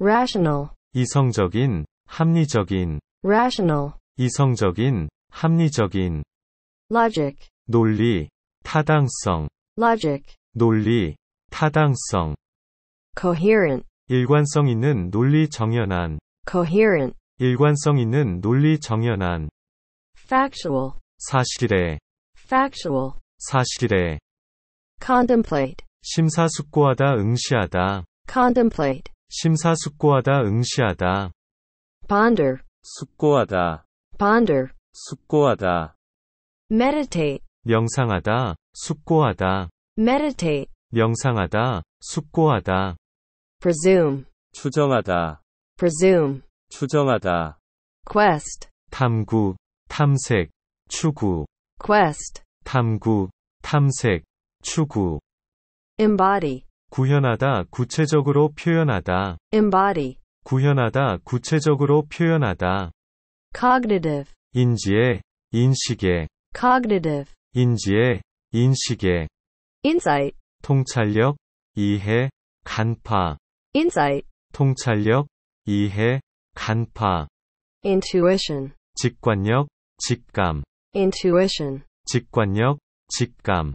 rational 이성적인 합리적인 rational 이성적인 합리적인 logic 논리 타당성 logic 논리 타당성 coherent 일관성 있는 논리 정연한 coherent 일관성 있는 논리 정연한 factual 사실에 factual 사실에 contemplate 심사숙고하다 응시하다 contemplate 심사숙고하다 응시하다 ponder 숙고하다 ponder 숙고하다 meditate 명상하다 숙고하다 meditate 명상하다 숙고하다 presume 추정하다 presume 추정하다 quest 탐구 탐색 추구 quest 탐구 탐색 추구 embody 구현하다 구체적으로 표현하다 embody 구현하다 구체적으로 표현하다 cognitive 인지의 인식의 cognitive 인지의 인식의 insight 통찰력 이해 간파 insight 통찰력 이해 간파 intuition 직관력 직감 intuition 직관력 직감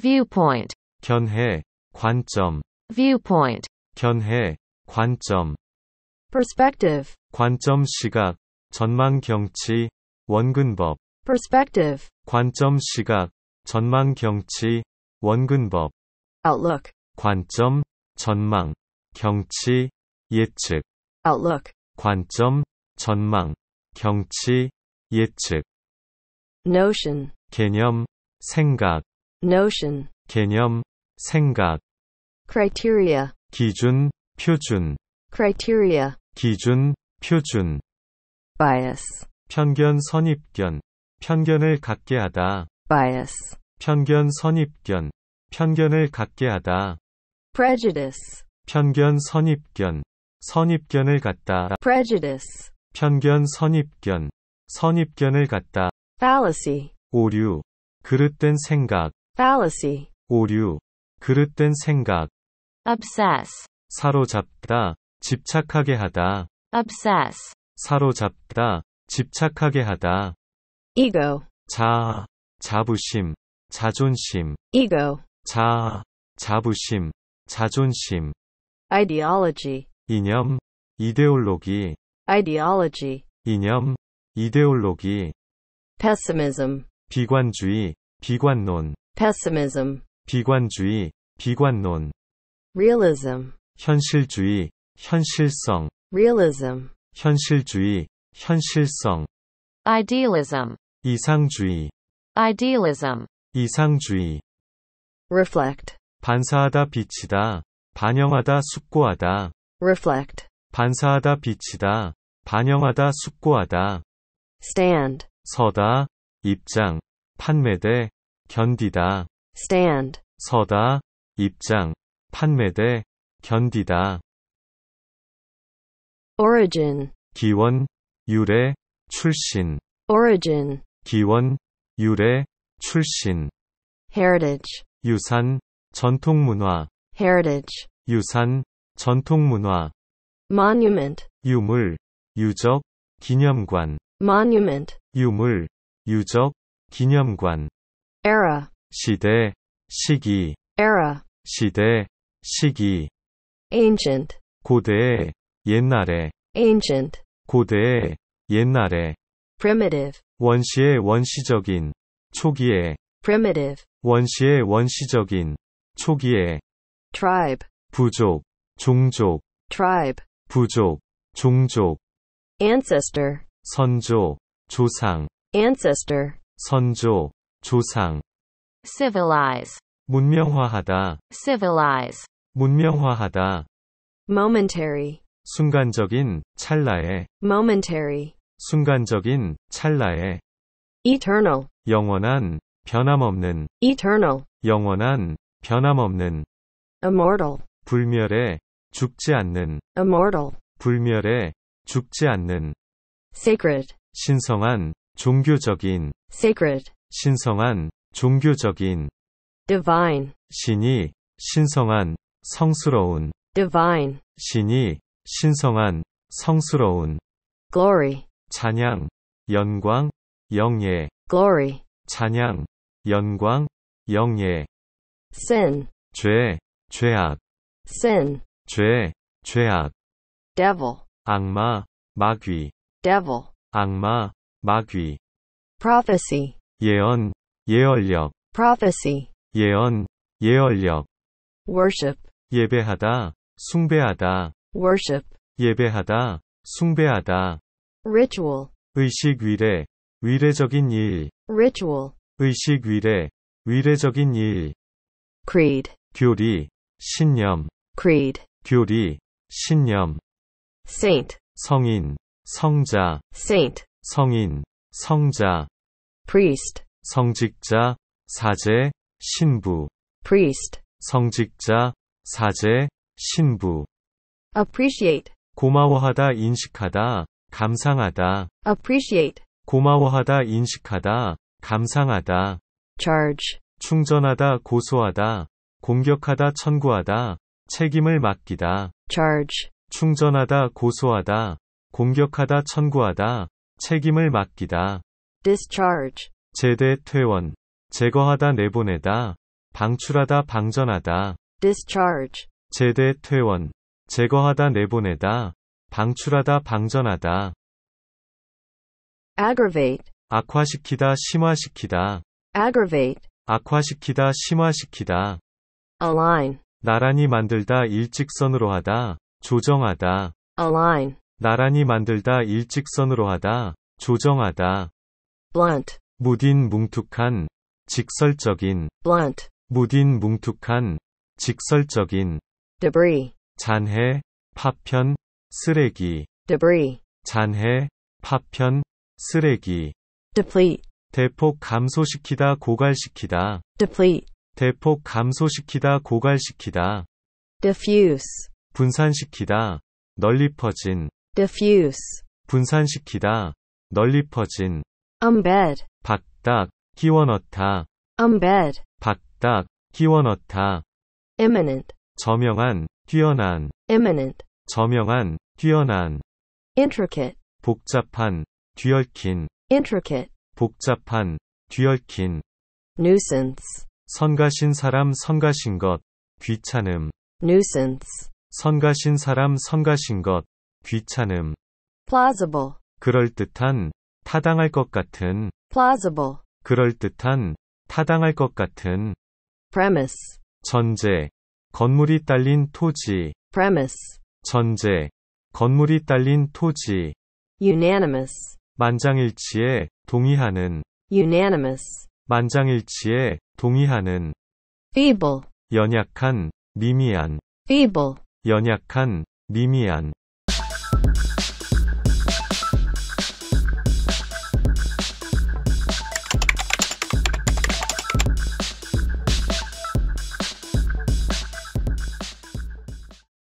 viewpoint 견해 관점 viewpoint 견해 관점 perspective 관점 시각 전망 경치 원근법 perspective 관점 시각 전망 경치 원근법 outlook 관점 전망 경치 예측 outlook 관점 전망 경치 예측 notion 개념 생각 notion 개념 생각 criteria 기준 표준 criteria 기준 표준 bias 편견 선입견 편견을 갖게 하다 bias 편견 선입견 편견을 갖게 하다 prejudice 편견 선입견 선입견을 갖다 prejudice 편견 선입견 선입견을 갖다 fallacy 오류 그릇된 생각 fallacy 오류 그릇된 생각 obsess 사로잡다 집착하게 하다 obsess 사로잡다 집착하게 하다 ego 자 자부심 자존심 ego 자 자부심 자존심 ideology 이념 이데올로기 ideology 이념 이데올로기 pessimism 비관주의 비관론 pessimism 비관주의 비관론 realism 현실주의 현실성 realism 현실주의 현실성 idealism 이상주의 idealism 이상주의 reflect 반사하다 비치다 반영하다 숙고하다 reflect 반사하다 비치다 반영하다 숙고하다 stand 서다 입장 판매대 견디다 stand 서다 입장 판매돼, 견디다. origin 기원, 유래, 출신 origin 기원, 유래, 출신 heritage 유산, 전통문화 heritage 유산, 전통문화 monument 유물, 유적, 기념관 monument 유물, 유적, 기념관 era 시대, 시기 era 시대, 시기 ancient 고대 옛날에 ancient 고대 옛날에 primitive 원시의 원시적인 초기에 primitive 원시의 원시적인 초기에 tribe 부족 종족 tribe 부족 종족 ancestor 선조 조상 ancestor 선조 조상 civilize 문명화하다 civilize 문명화하다. momentary 순간적인 찰나에 momentary 순간적인 찰나의 eternal 영원한 변함없는 eternal 영원한 변함없는 immortal 불멸에 죽지 않는 immortal 불멸의 죽지 않는 sacred 신성한 종교적인 sacred 신성한 종교적인 divine 신이 신성한 성스러운 divine 신이 신성한 성스러운 glory 찬양 영광 영예 glory 찬양 영광 영예 sin 죄 죄악 sin 죄 죄악 devil 악마 마귀 devil 악마 마귀 prophecy 예언 예언력 prophecy 예언 예언력 worship 예배하다, 숭배하다. worship. 예배하다, 숭배하다. ritual. 의식 위례, 위례적인 일. ritual. 의식 위례, 위례적인 일. creed. 교리, 신념. creed. 교리, 신념. saint. 성인, 성자. saint. 성인, 성자. priest. 성직자, 사제, 신부. priest. 성직자, 사제, 신부. appreciate. 고마워하다, 인식하다, 감상하다. appreciate. 고마워하다, 인식하다, 감상하다. charge. 충전하다, 고소하다, 공격하다, 천구하다 책임을 맡기다. charge. 충전하다, 고소하다, 공격하다, 천구하다 책임을 맡기다. discharge. 제대, 퇴원, 제거하다, 내보내다, 방출하다, 방전하다. discharge, 제대 퇴원, 제거하다 내보내다, 방출하다 방전하다, aggravate, 악화시키다 심화시키다, aggravate, 악화시키다 심화시키다, align, 나란히 만들다 일직선으로 하다, 조정하다, align, 나란히 만들다 일직선으로 하다, 조정하다, blunt, 무딘 뭉툭한, 직설적인, blunt, 무딘 뭉툭한, 직설적인 debris 잔해, 파편, 쓰레기 debris 잔해, 파편, 쓰레기 deplete 대폭 감소시키다 고갈시키다 deplete 대폭 감소시키다 고갈시키다 diffuse 분산시키다 널리 퍼진 diffuse 분산시키다 널리 퍼진 embed 박닥 끼워넣다 embed 박닥 끼워넣다 eminent, 저명한, 뛰어난, eminent, 저명한, 뛰어난, intricate, 복잡한, 뒤얽힌, intricate, 복잡한, 뒤얽힌, nuisance, 성가신 사람 성가신 것, 귀찮음, nuisance, 성가신 사람 성가신 것, 귀찮음, plausible, 그럴듯한, 타당할 것 같은, plausible, 그럴듯한, 타당할 것 같은, premise, 전제, 건물이 딸린 토지. premise. 전제, 건물이 딸린 토지. unanimous. 만장일치에 동의하는. unanimous. 만장일치에 동의하는. feeble. 연약한, 미미한. feeble. 연약한, 미미한.